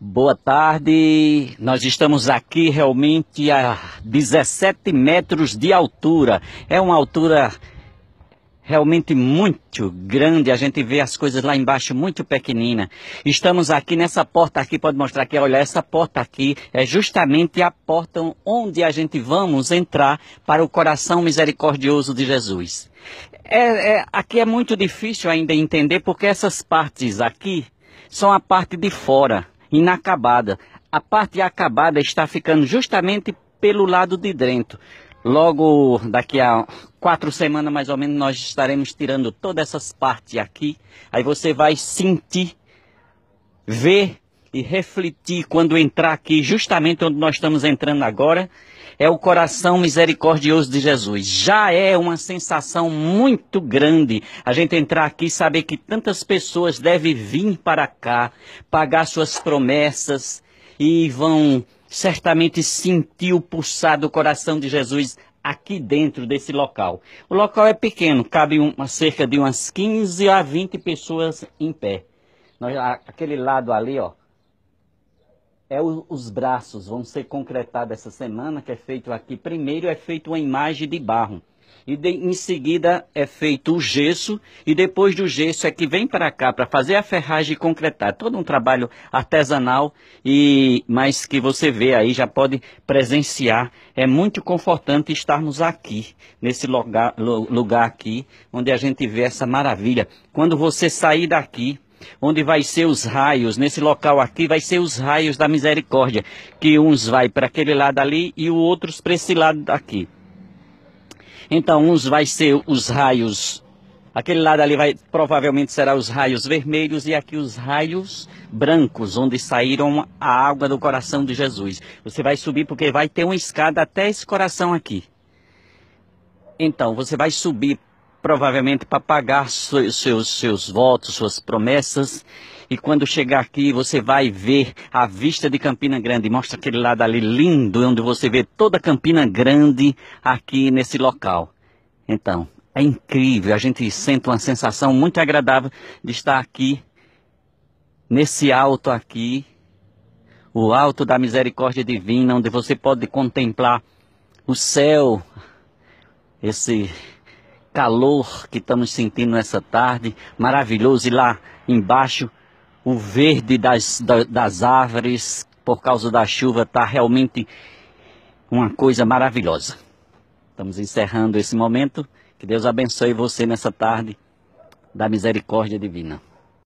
Boa tarde, nós estamos aqui realmente a 17 metros de altura. É uma altura realmente muito grande. A gente vê as coisas lá embaixo muito pequenina. Estamos aqui nessa porta aqui, pode mostrar aqui, olha, essa porta aqui é justamente a porta onde a gente vamos entrar para o coração misericordioso de Jesus. É, é, aqui é muito difícil ainda entender porque essas partes aqui são a parte de fora, inacabada. A parte acabada está ficando justamente pelo lado de dentro. Logo daqui a quatro semanas mais ou menos nós estaremos tirando todas essas partes aqui. Aí você vai sentir, ver e refletir quando entrar aqui, justamente onde nós estamos entrando agora, é o coração misericordioso de Jesus. Já é uma sensação muito grande a gente entrar aqui e saber que tantas pessoas devem vir para cá, pagar suas promessas e vão certamente sentir o pulsar do coração de Jesus aqui dentro desse local. O local é pequeno, cabe uma, cerca de umas 15 a 20 pessoas em pé. Nós, aquele lado ali, ó, é o, os braços vão ser concretados essa semana, que é feito aqui. Primeiro é feito uma imagem de barro. E de, em seguida é feito o gesso, e depois do gesso é que vem para cá para fazer a ferragem e concretar. Todo um trabalho artesanal, e mas que você vê aí, já pode presenciar. É muito confortante estarmos aqui, nesse lugar, lugar aqui, onde a gente vê essa maravilha. Quando você sair daqui, onde vai ser os raios, nesse local aqui vai ser os raios da misericórdia, que uns vai para aquele lado ali e outros para esse lado daqui. Então, uns vai ser os raios, aquele lado ali vai provavelmente será os raios vermelhos e aqui os raios brancos, onde saíram a água do coração de Jesus. Você vai subir porque vai ter uma escada até esse coração aqui. Então, você vai subir provavelmente para pagar seus, seus votos, suas promessas. E quando chegar aqui, você vai ver a vista de Campina Grande. Mostra aquele lado ali lindo, onde você vê toda Campina Grande aqui nesse local. Então, é incrível. A gente sente uma sensação muito agradável de estar aqui, nesse alto aqui, o alto da misericórdia divina, onde você pode contemplar o céu, esse calor que estamos sentindo nessa tarde, maravilhoso, e lá embaixo o verde das, das árvores, por causa da chuva, está realmente uma coisa maravilhosa. Estamos encerrando esse momento. Que Deus abençoe você nessa tarde da misericórdia divina.